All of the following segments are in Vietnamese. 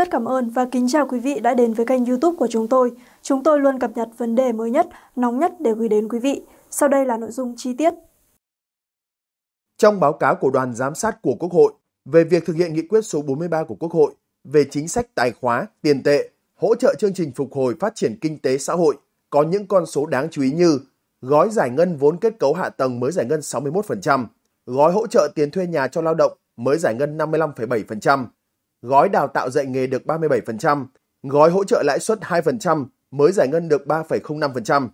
Rất cảm ơn và kính chào quý vị đã đến với kênh youtube của chúng tôi. Chúng tôi luôn cập nhật vấn đề mới nhất, nóng nhất để gửi đến quý vị. Sau đây là nội dung chi tiết. Trong báo cáo của đoàn giám sát của Quốc hội về việc thực hiện nghị quyết số 43 của Quốc hội về chính sách tài khóa, tiền tệ, hỗ trợ chương trình phục hồi phát triển kinh tế xã hội có những con số đáng chú ý như gói giải ngân vốn kết cấu hạ tầng mới giải ngân 61%, gói hỗ trợ tiền thuê nhà cho lao động mới giải ngân 55,7%, gói đào tạo dạy nghề được 37%, gói hỗ trợ lãi suất 2% mới giải ngân được 3,05%.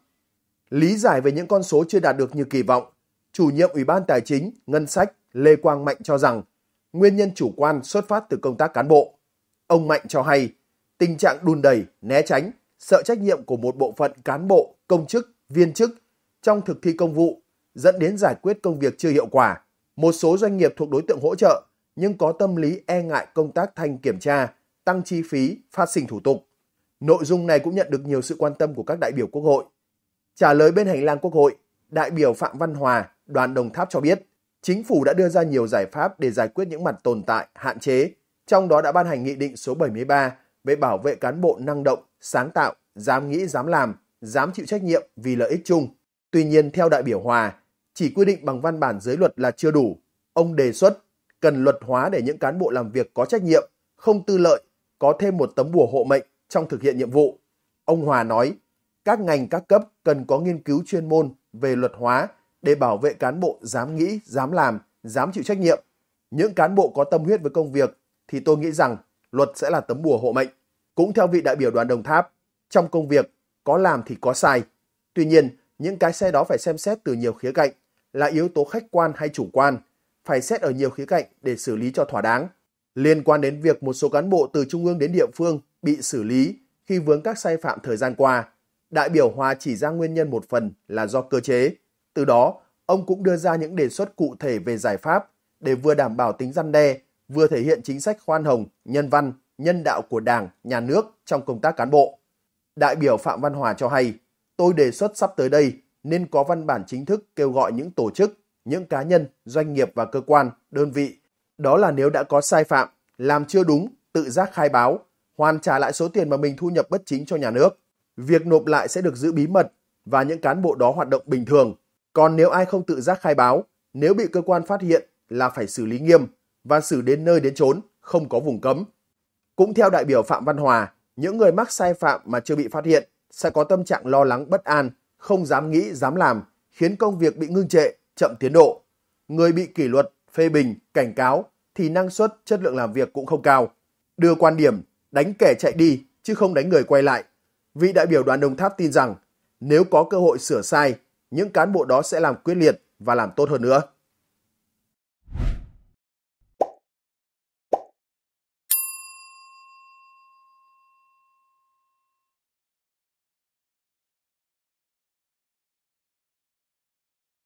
Lý giải về những con số chưa đạt được như kỳ vọng, chủ nhiệm Ủy ban Tài chính, Ngân sách Lê Quang Mạnh cho rằng nguyên nhân chủ quan xuất phát từ công tác cán bộ. Ông Mạnh cho hay tình trạng đùn đẩy, né tránh, sợ trách nhiệm của một bộ phận cán bộ, công chức, viên chức trong thực thi công vụ dẫn đến giải quyết công việc chưa hiệu quả. Một số doanh nghiệp thuộc đối tượng hỗ trợ nhưng có tâm lý e ngại công tác thanh kiểm tra, tăng chi phí, phát sinh thủ tục. Nội dung này cũng nhận được nhiều sự quan tâm của các đại biểu Quốc hội. Trả lời bên hành lang Quốc hội, đại biểu Phạm Văn Hòa, đoàn Đồng Tháp cho biết, chính phủ đã đưa ra nhiều giải pháp để giải quyết những mặt tồn tại, hạn chế, trong đó đã ban hành nghị định số 73 về bảo vệ cán bộ năng động, sáng tạo, dám nghĩ, dám làm, dám chịu trách nhiệm vì lợi ích chung. Tuy nhiên, theo đại biểu Hòa, chỉ quy định bằng văn bản dưới luật là chưa đủ. Ông đề xuất cần luật hóa để những cán bộ làm việc có trách nhiệm, không tư lợi, có thêm một tấm bùa hộ mệnh trong thực hiện nhiệm vụ. Ông Hòa nói, các ngành các cấp cần có nghiên cứu chuyên môn về luật hóa để bảo vệ cán bộ dám nghĩ, dám làm, dám chịu trách nhiệm. Những cán bộ có tâm huyết với công việc thì tôi nghĩ rằng luật sẽ là tấm bùa hộ mệnh. Cũng theo vị đại biểu đoàn Đồng Tháp, trong công việc có làm thì có sai. Tuy nhiên, những cái sai đó phải xem xét từ nhiều khía cạnh là yếu tố khách quan hay chủ quan – phải xét ở nhiều khía cạnh để xử lý cho thỏa đáng. Liên quan đến việc một số cán bộ từ trung ương đến địa phương bị xử lý khi vướng các sai phạm thời gian qua, đại biểu Hòa chỉ ra nguyên nhân một phần là do cơ chế. Từ đó, ông cũng đưa ra những đề xuất cụ thể về giải pháp để vừa đảm bảo tính răn đe, vừa thể hiện chính sách khoan hồng, nhân văn, nhân đạo của Đảng, Nhà nước trong công tác cán bộ. Đại biểu Phạm Văn Hòa cho hay, tôi đề xuất sắp tới đây nên có văn bản chính thức kêu gọi những tổ chức, những cá nhân, doanh nghiệp và cơ quan, đơn vị. Đó là nếu đã có sai phạm, làm chưa đúng, tự giác khai báo, hoàn trả lại số tiền mà mình thu nhập bất chính cho nhà nước. Việc nộp lại sẽ được giữ bí mật và những cán bộ đó hoạt động bình thường. Còn nếu ai không tự giác khai báo, nếu bị cơ quan phát hiện là phải xử lý nghiêm và xử đến nơi đến chốn, không có vùng cấm. Cũng theo đại biểu Phạm Văn Hòa, những người mắc sai phạm mà chưa bị phát hiện sẽ có tâm trạng lo lắng bất an, không dám nghĩ, dám làm, khiến công việc bị ngưng trệ, chậm tiến độ. Người bị kỷ luật, phê bình, cảnh cáo thì năng suất, chất lượng làm việc cũng không cao. Đưa quan điểm, đánh kẻ chạy đi chứ không đánh người quay lại. Vị đại biểu đoàn Đồng Tháp tin rằng nếu có cơ hội sửa sai, những cán bộ đó sẽ làm quyết liệt và làm tốt hơn nữa.